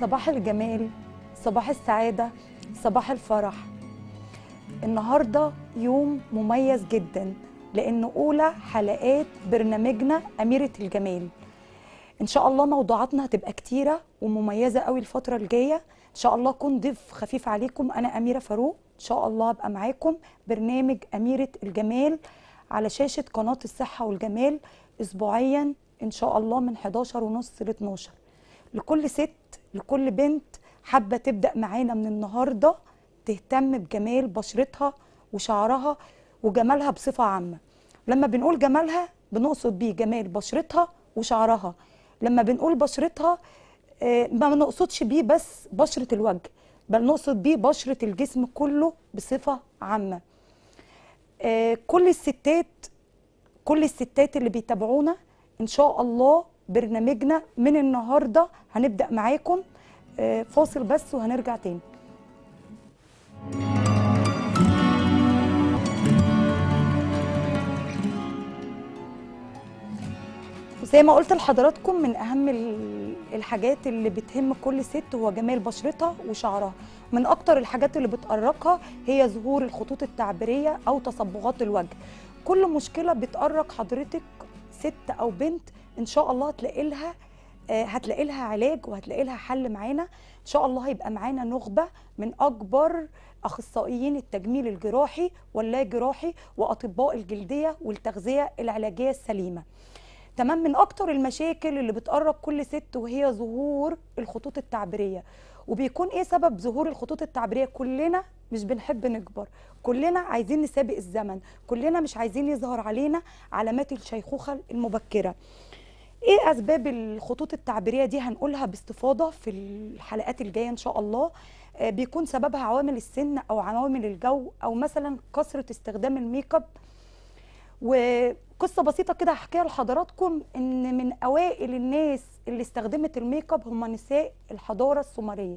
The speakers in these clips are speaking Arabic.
صباح الجمال صباح السعادة صباح الفرح النهاردة يوم مميز جدا لأنه أولى حلقات برنامجنا أميرة الجمال إن شاء الله موضوعاتنا هتبقى كتيرة ومميزة قوي الفترة الجاية إن شاء الله أكون ضيف خفيف عليكم أنا أميرة فاروق إن شاء الله أبقى معاكم برنامج أميرة الجمال على شاشة قناة الصحة والجمال أسبوعيا إن شاء الله من 11 ونص ل 12 لكل ست لكل بنت حابه تبدا معانا من النهارده تهتم بجمال بشرتها وشعرها وجمالها بصفه عامه لما بنقول جمالها بنقصد بيه جمال بشرتها وشعرها لما بنقول بشرتها آه، ما بنقصدش بيه بس بشره الوجه بل نقصد بيه بشره الجسم كله بصفه عامه آه، كل الستات كل الستات اللي بيتابعونا ان شاء الله برنامجنا من النهارده هنبدا معاكم آه، فاصل بس وهنرجع تاني زي ما قلت لحضراتكم من اهم الحاجات اللي بتهم كل ست هو جمال بشرتها وشعرها من اكتر الحاجات اللي بتقرقها هي ظهور الخطوط التعبيريه او تصبغات الوجه كل مشكله بتقرق حضرتك ست او بنت ان شاء الله هتلاقي لها آه، هتلاقي لها علاج وهتلاقي لها حل معانا ان شاء الله هيبقى معانا نخبه من اكبر اخصائيين التجميل الجراحي واللا جراحي واطباء الجلديه والتغذيه العلاجيه السليمه تمام من اكتر المشاكل اللي بتقرب كل ست وهي ظهور الخطوط التعبيريه وبيكون ايه سبب ظهور الخطوط التعبيريه كلنا مش بنحب نكبر كلنا عايزين نسابق الزمن كلنا مش عايزين يظهر علينا علامات الشيخوخه المبكره ايه اسباب الخطوط التعبيريه دي هنقولها باستفاضه في الحلقات الجايه ان شاء الله آه، بيكون سببها عوامل السن او عوامل الجو او مثلا كثره استخدام الميك اب وقصه بسيطه كده هحكيها لحضراتكم ان من اوائل الناس اللي استخدمت الميك اب هم نساء الحضاره السومريه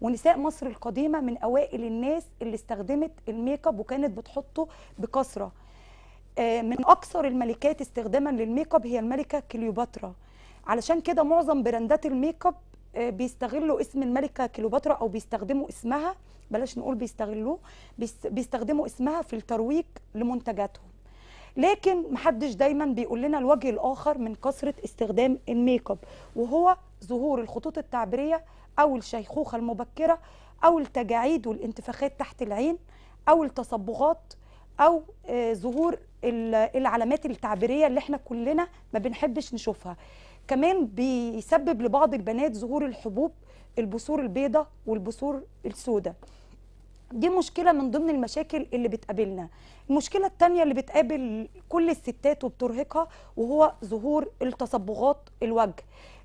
ونساء مصر القديمه من اوائل الناس اللي استخدمت الميك اب وكانت بتحطه بكثره آه، من اكثر الملكات استخداما للميك اب هي الملكه كليوباترا علشان كده معظم براندات الميك اب آه، بيستغلوا اسم الملكه كليوباترا او بيستخدموا اسمها بلاش نقول بيستغلوه بيستخدموا اسمها في الترويج لمنتجاتهم لكن محدش دايما بيقول لنا الوجه الاخر من كثره استخدام الميك اب وهو ظهور الخطوط التعبيريه او الشيخوخه المبكره او التجاعيد والانتفاخات تحت العين او التصبغات او آه، ظهور العلامات التعبيريه اللي احنا كلنا ما بنحبش نشوفها كمان بيسبب لبعض البنات ظهور الحبوب البثور البيضاء والبثور السوداء دي مشكله من ضمن المشاكل اللي بتقابلنا المشكله الثانيه اللي بتقابل كل الستات وبترهقها وهو ظهور التصبغات الوجه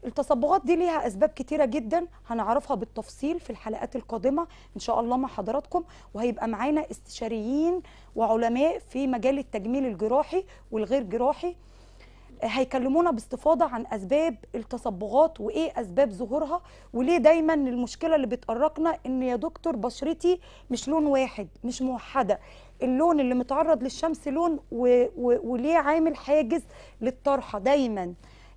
التصبغات دي ليها اسباب كتيره جدا هنعرفها بالتفصيل في الحلقات القادمه ان شاء الله مع حضراتكم وهيبقى معانا استشاريين وعلماء في مجال التجميل الجراحي والغير جراحي هيكلمونا باستفاضه عن اسباب التصبغات وايه اسباب ظهورها وليه دايما المشكله اللي بتقرقنا ان يا دكتور بشرتي مش لون واحد مش موحده اللون اللي متعرض للشمس لون و... و... وليه عامل حاجز للطرحه دايما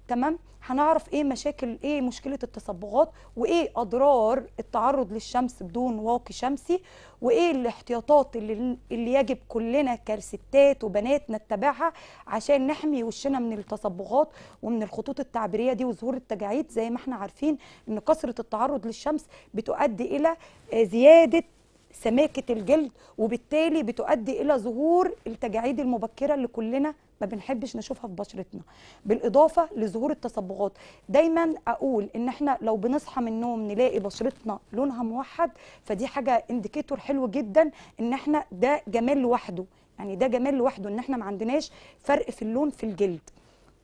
تمام هنعرف ايه مشاكل ايه مشكله التصبغات وايه اضرار التعرض للشمس بدون واقي شمسي وايه الاحتياطات اللي, اللي يجب كلنا كستات وبنات نتبعها عشان نحمي وشنا من التصبغات ومن الخطوط التعبيريه دي وظهور التجاعيد زي ما احنا عارفين ان كثره التعرض للشمس بتؤدي الى آه، زياده سماكه الجلد وبالتالي بتؤدي الى ظهور التجاعيد المبكره اللي كلنا ما بنحبش نشوفها في بشرتنا بالاضافه لظهور التصبغات دايما اقول ان احنا لو بنصحى من النوم نلاقي بشرتنا لونها موحد فدي حاجه انديكيتور حلو جدا ان احنا ده جمال لوحده يعني ده جمال لوحده ان احنا ما عندناش فرق في اللون في الجلد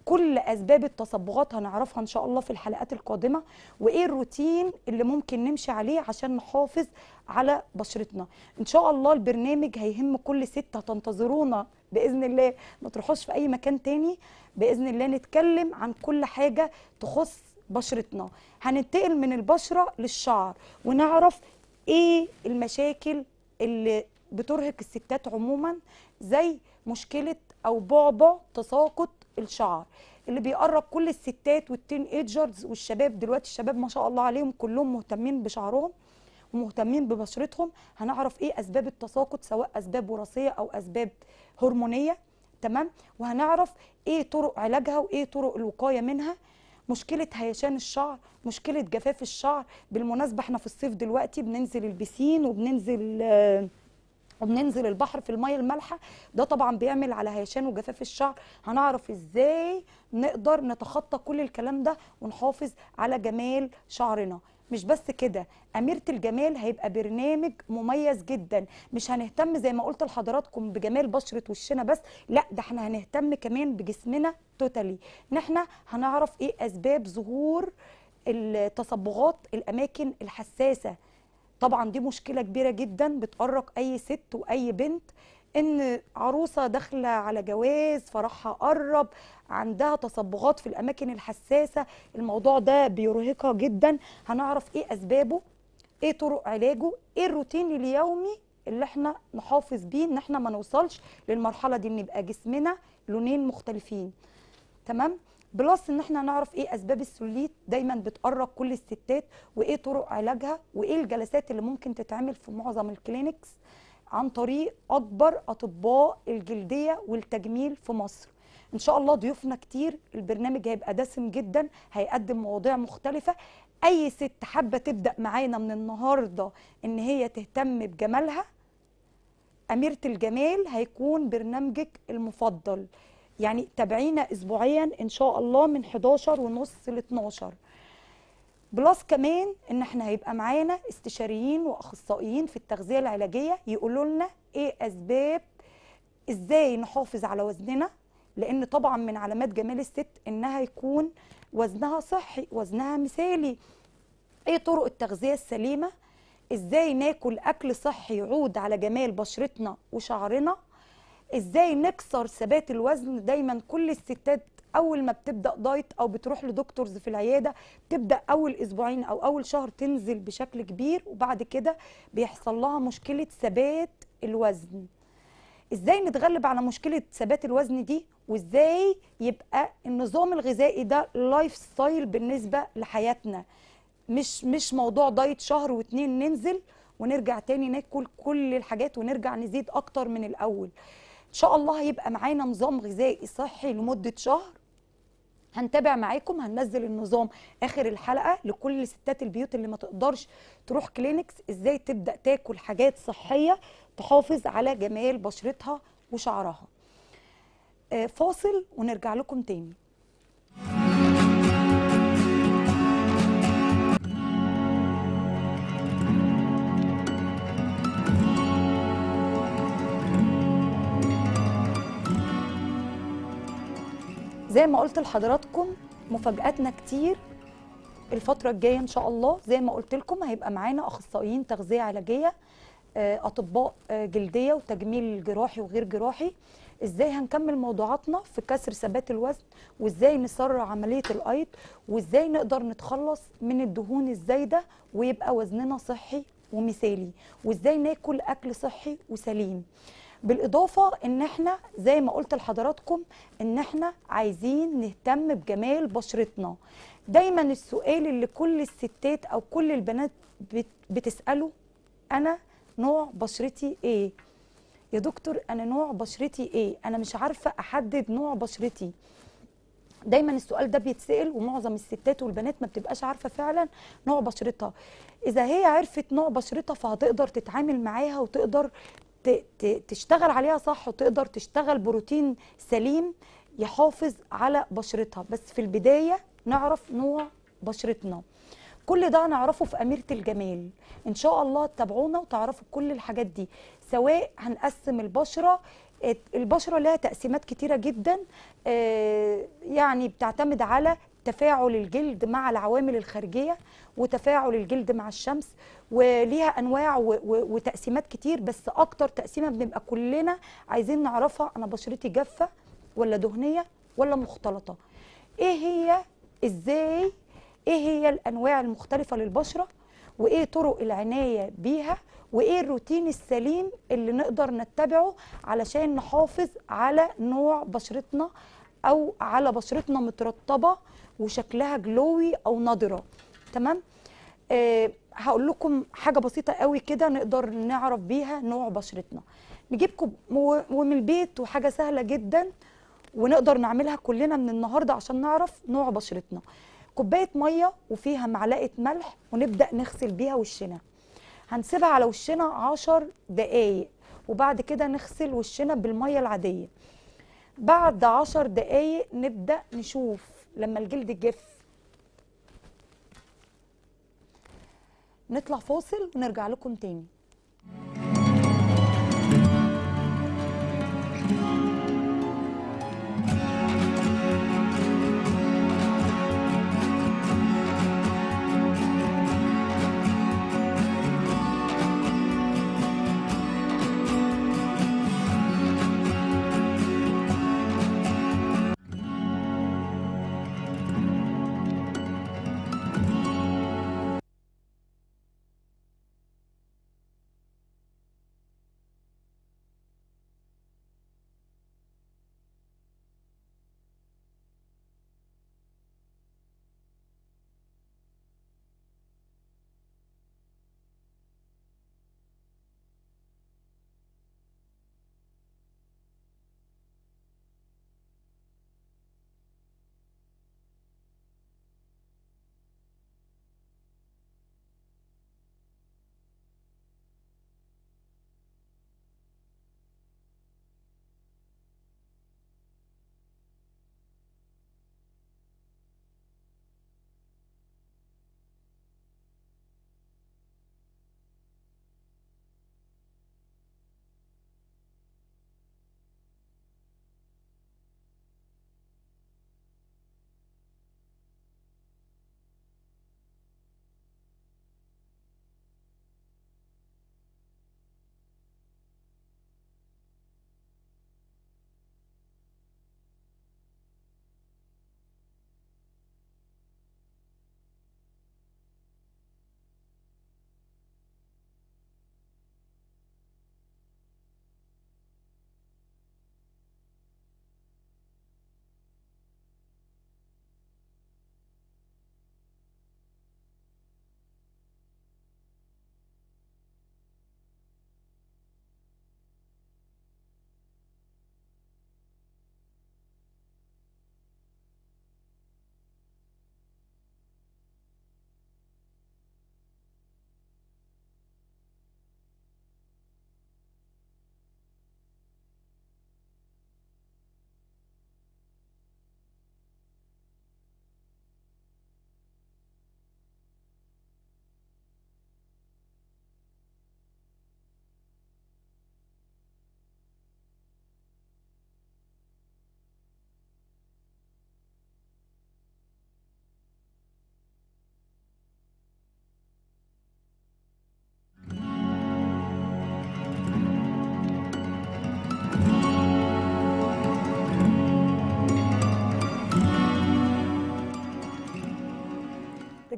كل اسباب التصبغات هنعرفها ان شاء الله في الحلقات القادمه وايه الروتين اللي ممكن نمشي عليه عشان نحافظ على بشرتنا ان شاء الله البرنامج هيهم كل ست هتنتظرونا باذن الله ما تروحوش في اي مكان تاني باذن الله نتكلم عن كل حاجه تخص بشرتنا هننتقل من البشره للشعر ونعرف ايه المشاكل اللي بترهق الستات عموما زي مشكله او بعبع تساقط الشعر اللي بيقرب كل الستات والتين ايجرز والشباب دلوقتي الشباب ما شاء الله عليهم كلهم مهتمين بشعرهم ومهتمين ببشرتهم هنعرف ايه اسباب التساقط سواء اسباب وراثيه او اسباب هرمونيه تمام وهنعرف ايه طرق علاجها وايه طرق الوقايه منها مشكله هيشان الشعر مشكله جفاف الشعر بالمناسبه احنا في الصيف دلوقتي بننزل البسين وبننزل آه وبننزل البحر في الميه المالحه ده طبعا بيعمل على هيشان وجفاف الشعر هنعرف ازاي نقدر نتخطى كل الكلام ده ونحافظ على جمال شعرنا مش بس كده أميرة الجمال هيبقى برنامج مميز جدا مش هنهتم زي ما قلت لحضراتكم بجمال بشرة وشنا بس لا ده احنا هنهتم كمان بجسمنا توتالي نحنا هنعرف ايه أسباب ظهور التصبغات الأماكن الحساسة طبعا دي مشكله كبيره جدا بتقرق اي ست واي بنت ان عروسه داخله على جواز فرحها قرب عندها تصبغات في الاماكن الحساسه الموضوع ده بيرهقها جدا هنعرف ايه اسبابه ايه طرق علاجه ايه الروتين اليومي اللي احنا نحافظ بيه ان احنا ما نوصلش للمرحله دي ان يبقى جسمنا لونين مختلفين تمام بلس ان احنا نعرف ايه اسباب السليت دايما بتقرق كل الستات وايه طرق علاجها وايه الجلسات اللي ممكن تتعمل في معظم الكلينكس عن طريق اكبر اطباء الجلديه والتجميل في مصر ان شاء الله ضيوفنا كتير البرنامج هيبقى دسم جدا هيقدم مواضيع مختلفه اي ست حابه تبدا معانا من النهارده ان هي تهتم بجمالها اميره الجمال هيكون برنامجك المفضل يعني تابعينا اسبوعيا ان شاء الله من 11 ونص ل 12 بلس كمان ان احنا هيبقى معانا استشاريين واخصائيين في التغذيه العلاجيه يقولوا لنا ايه اسباب ازاي نحافظ على وزننا لان طبعا من علامات جمال الست انها يكون وزنها صحي وزنها مثالي ايه طرق التغذيه السليمه ازاي ناكل اكل صحي يعود على جمال بشرتنا وشعرنا ازاي نكسر ثبات الوزن دايما كل الستات اول ما بتبدا دايت او بتروح لدكتورز في العياده بتبدا اول اسبوعين او اول شهر تنزل بشكل كبير وبعد كده بيحصل لها مشكله ثبات الوزن ازاي نتغلب على مشكله ثبات الوزن دي وازاي يبقى النظام الغذائي ده لايف ستايل بالنسبه لحياتنا مش مش موضوع دايت شهر واتنين ننزل ونرجع تاني ناكل كل الحاجات ونرجع نزيد اكتر من الاول شاء الله هيبقى معانا نظام غذائي صحي لمده شهر هنتابع معاكم هننزل النظام اخر الحلقه لكل ستات البيوت اللي ما تقدرش تروح كلينكس ازاي تبدا تاكل حاجات صحيه تحافظ على جمال بشرتها وشعرها آه، فاصل ونرجع لكم تاني زي ما قلت لحضراتكم مفاجاتنا كتير الفترة الجاية إن شاء الله زي ما قلت لكم هيبقى معانا أخصائيين تغذية علاجية آه، أطباء آه، جلدية وتجميل جراحي وغير جراحي إزاي هنكمل موضوعاتنا في كسر ثبات الوزن وإزاي نسرع عملية الأيض وإزاي نقدر نتخلص من الدهون الزايدة ويبقى وزننا صحي ومثالي وإزاي ناكل أكل صحي وسليم بالاضافه ان احنا زي ما قلت لحضراتكم ان احنا عايزين نهتم بجمال بشرتنا دايما السؤال اللي كل الستات او كل البنات بتساله انا نوع بشرتي ايه يا دكتور انا نوع بشرتي ايه انا مش عارفه احدد نوع بشرتي دايما السؤال ده بيتسال ومعظم الستات والبنات ما بتبقاش عارفه فعلا نوع بشرتها اذا هي عرفت نوع بشرتها فهتقدر تتعامل معاها وتقدر تشتغل عليها صح وتقدر تشتغل بروتين سليم يحافظ على بشرتها بس في البداية نعرف نوع بشرتنا كل ده هنعرفه في أميرة الجمال إن شاء الله تتابعونا وتعرفوا كل الحاجات دي سواء هنقسم البشرة البشرة لها تقسيمات كتيرة جدا آه، يعني بتعتمد على تفاعل الجلد مع العوامل الخارجيه وتفاعل الجلد مع الشمس وليها انواع وتقسيمات كتير بس اكتر تقسيمه بنبقى كلنا عايزين نعرفها انا بشرتي جافه ولا دهنيه ولا مختلطه ايه هي ازاي ايه هي الانواع المختلفه للبشره وايه طرق العنايه بيها وايه الروتين السليم اللي نقدر نتبعه علشان نحافظ على نوع بشرتنا او على بشرتنا مترطبه وشكلها جلوي او نضره تمام آه هقول لكم حاجه بسيطه قوي كده نقدر نعرف بيها نوع بشرتنا نجيبكم ومن البيت وحاجه سهله جدا ونقدر نعملها كلنا من النهارده عشان نعرف نوع بشرتنا كوبايه ميه وفيها معلقه ملح ونبدا نغسل بيها وشنا هنسيبها على وشنا 10 دقايق وبعد كده نغسل وشنا بالميه العاديه بعد 10 دقايق نبدا نشوف لما الجلد يجف نطلع فاصل ونرجع لكم تاني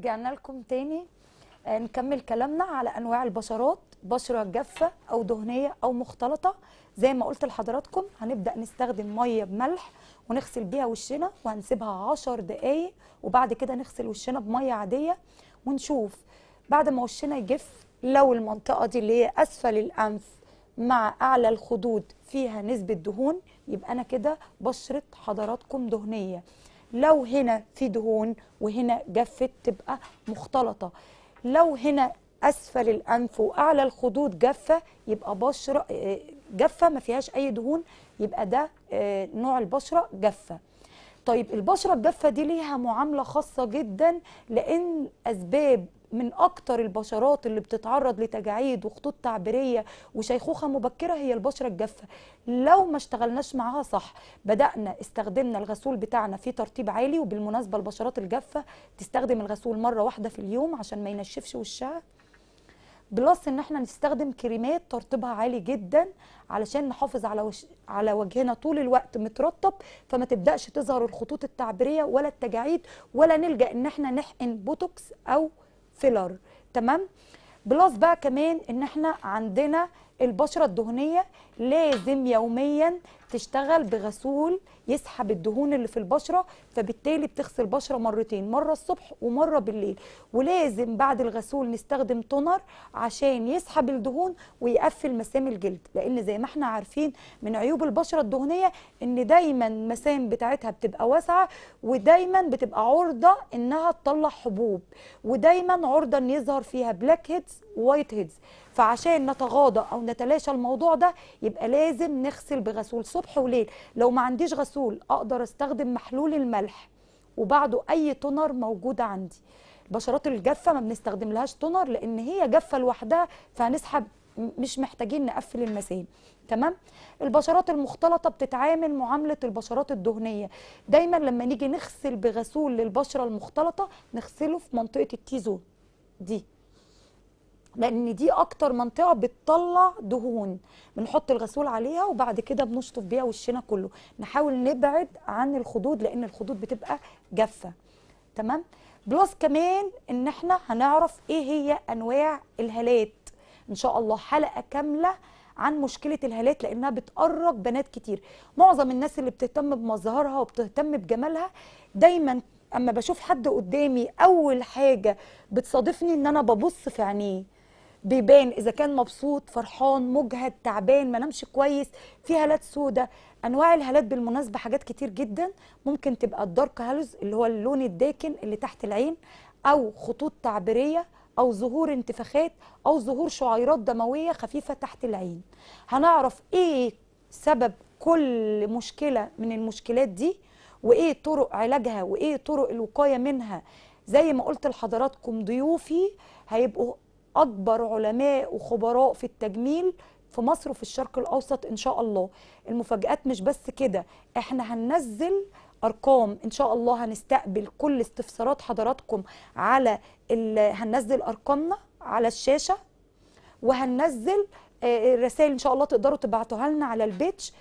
رجعنا لكم تاني آه، نكمل كلامنا على انواع البشرات بشره جافه او دهنيه او مختلطه زي ما قلت لحضراتكم هنبدا نستخدم ميه بملح ونغسل بيها وشنا وهنسيبها 10 دقائق وبعد كده نغسل وشنا بميه عاديه ونشوف بعد ما وشنا يجف لو المنطقه دي اللي هي اسفل الانف مع اعلى الخدود فيها نسبه دهون يبقى انا كده بشره حضراتكم دهنيه لو هنا في دهون وهنا جفت تبقى مختلطة لو هنا أسفل الأنف وأعلى الخدود جفة يبقى بشرة آه، جفة ما فيهاش أي دهون يبقى ده آه، نوع البشرة جفة طيب البشرة الجافة دي ليها معاملة خاصة جدا لأن أسباب من اكتر البشرات اللي بتتعرض لتجاعيد وخطوط تعبيريه وشيخوخه مبكره هي البشره الجافه لو ما اشتغلناش معاها صح بدانا استخدمنا الغسول بتاعنا في ترطيب عالي وبالمناسبه البشرات الجافه تستخدم الغسول مره واحده في اليوم عشان ما ينشفش وشها بلس ان احنا نستخدم كريمات ترطيبها عالي جدا علشان نحافظ على وش... على وجهنا طول الوقت مترطب فما تبداش تظهر الخطوط التعبيريه ولا التجاعيد ولا نلجا ان احنا نحقن بوتوكس او فيلر تمام بلس بقى كمان ان احنا عندنا البشره الدهنيه لازم يوميا تشتغل بغسول يسحب الدهون اللي في البشره فبالتالي بتغسل بشره مرتين مره الصبح ومره بالليل ولازم بعد الغسول نستخدم تونر عشان يسحب الدهون ويقفل مسام الجلد لان زي ما احنا عارفين من عيوب البشره الدهنيه ان دايما المسام بتاعتها بتبقى واسعه ودايما بتبقى عرضه انها تطلع حبوب ودايما عرضه ان يظهر فيها بلاك هيدز وايت هيدز فعشان نتغاضى او نتلاشى الموضوع ده يبقى لازم نغسل بغسول صبح وليل لو ما عنديش غسول الغسول اقدر استخدم محلول الملح وبعده اي تونر موجوده عندي البشرات الجافه ما بنستخدملهاش تونر لان هي جافه لوحدها فهنسحب مش محتاجين نقفل المسام تمام البشرات المختلطه بتتعامل معامله البشرات الدهنيه دايما لما نيجي نغسل بغسول للبشره المختلطه نغسله في منطقه التيزون دي لان دي اكتر منطقه بتطلع دهون بنحط الغسول عليها وبعد كده بنشطف بيها وشنا كله نحاول نبعد عن الخدود لان الخدود بتبقى جافه تمام بلس كمان ان احنا هنعرف ايه هي انواع الهالات ان شاء الله حلقه كامله عن مشكله الهالات لانها بتقرب بنات كتير معظم الناس اللي بتهتم بمظهرها وبتهتم بجمالها دايما اما بشوف حد قدامي اول حاجه بتصادفني ان انا ببص في عينيه بيبان اذا كان مبسوط فرحان مجهد تعبان ما نامش كويس في هالات سوداء انواع الهالات بالمناسبه حاجات كتير جدا ممكن تبقى الدارك هالوز اللي هو اللون الداكن اللي تحت العين او خطوط تعبيريه او ظهور انتفاخات او ظهور شعيرات دمويه خفيفه تحت العين هنعرف ايه سبب كل مشكله من المشكلات دي وايه طرق علاجها وايه طرق الوقايه منها زي ما قلت لحضراتكم ضيوفي هيبقوا اكبر علماء وخبراء في التجميل في مصر وفي الشرق الاوسط ان شاء الله المفاجات مش بس كده احنا هننزل ارقام ان شاء الله هنستقبل كل استفسارات حضراتكم على هننزل ارقامنا على الشاشه وهننزل آه، الرسائل ان شاء الله تقدروا تبعتوها لنا على البيتش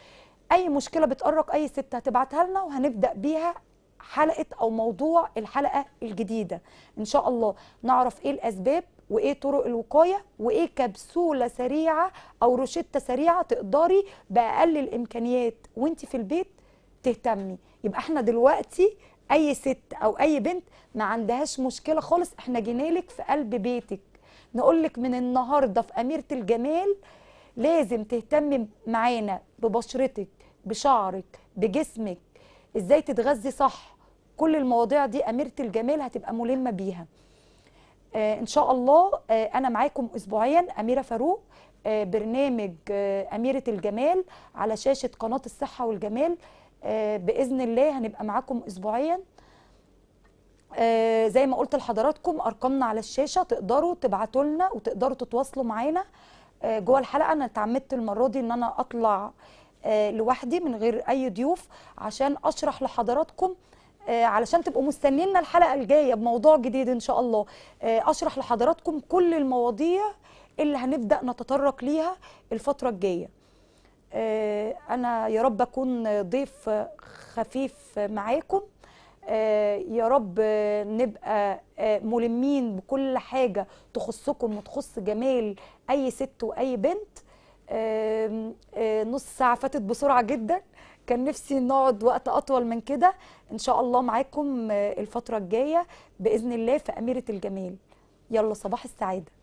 اي مشكله بتقرق اي ست هتبعتها لنا وهنبدا بيها حلقه او موضوع الحلقه الجديده ان شاء الله نعرف ايه الاسباب وايه طرق الوقايه وايه كبسوله سريعه او روشته سريعه تقدري باقل الامكانيات وانت في البيت تهتمي يبقى احنا دلوقتي اي ست او اي بنت ما عندهاش مشكله خالص احنا جينا لك في قلب بيتك نقول لك من النهارده في اميره الجمال لازم تهتمي معانا ببشرتك بشعرك بجسمك ازاي تتغذي صح كل المواضيع دي اميره الجمال هتبقى ملمه بيها آه، ان شاء الله آه، انا معاكم اسبوعيا اميره فاروق آه، برنامج اميره الجمال على شاشه قناه الصحه والجمال باذن الله هنبقى معاكم اسبوعيا زي ما قلت لحضراتكم ارقامنا على الشاشه تقدروا تبعتوا لنا وتقدروا تتواصلوا معانا جوه الحلقه انا اتعمدت المره دي ان انا اطلع لوحدي من غير اي ضيوف عشان اشرح لحضراتكم آه، علشان تبقوا مستنينا الحلقه الجايه بموضوع جديد ان شاء الله آه، اشرح لحضراتكم كل المواضيع اللي هنبدا نتطرق ليها الفتره الجايه آه، انا يا رب اكون ضيف خفيف معاكم يا رب نبقى ملمين بكل حاجه تخصكم وتخص جمال اي ست واي بنت نص ساعه فاتت بسرعه جدا كان نفسي نقعد وقت اطول من كده ان شاء الله معاكم آه، الفتره الجايه باذن الله في اميره الجمال يلا صباح السعاده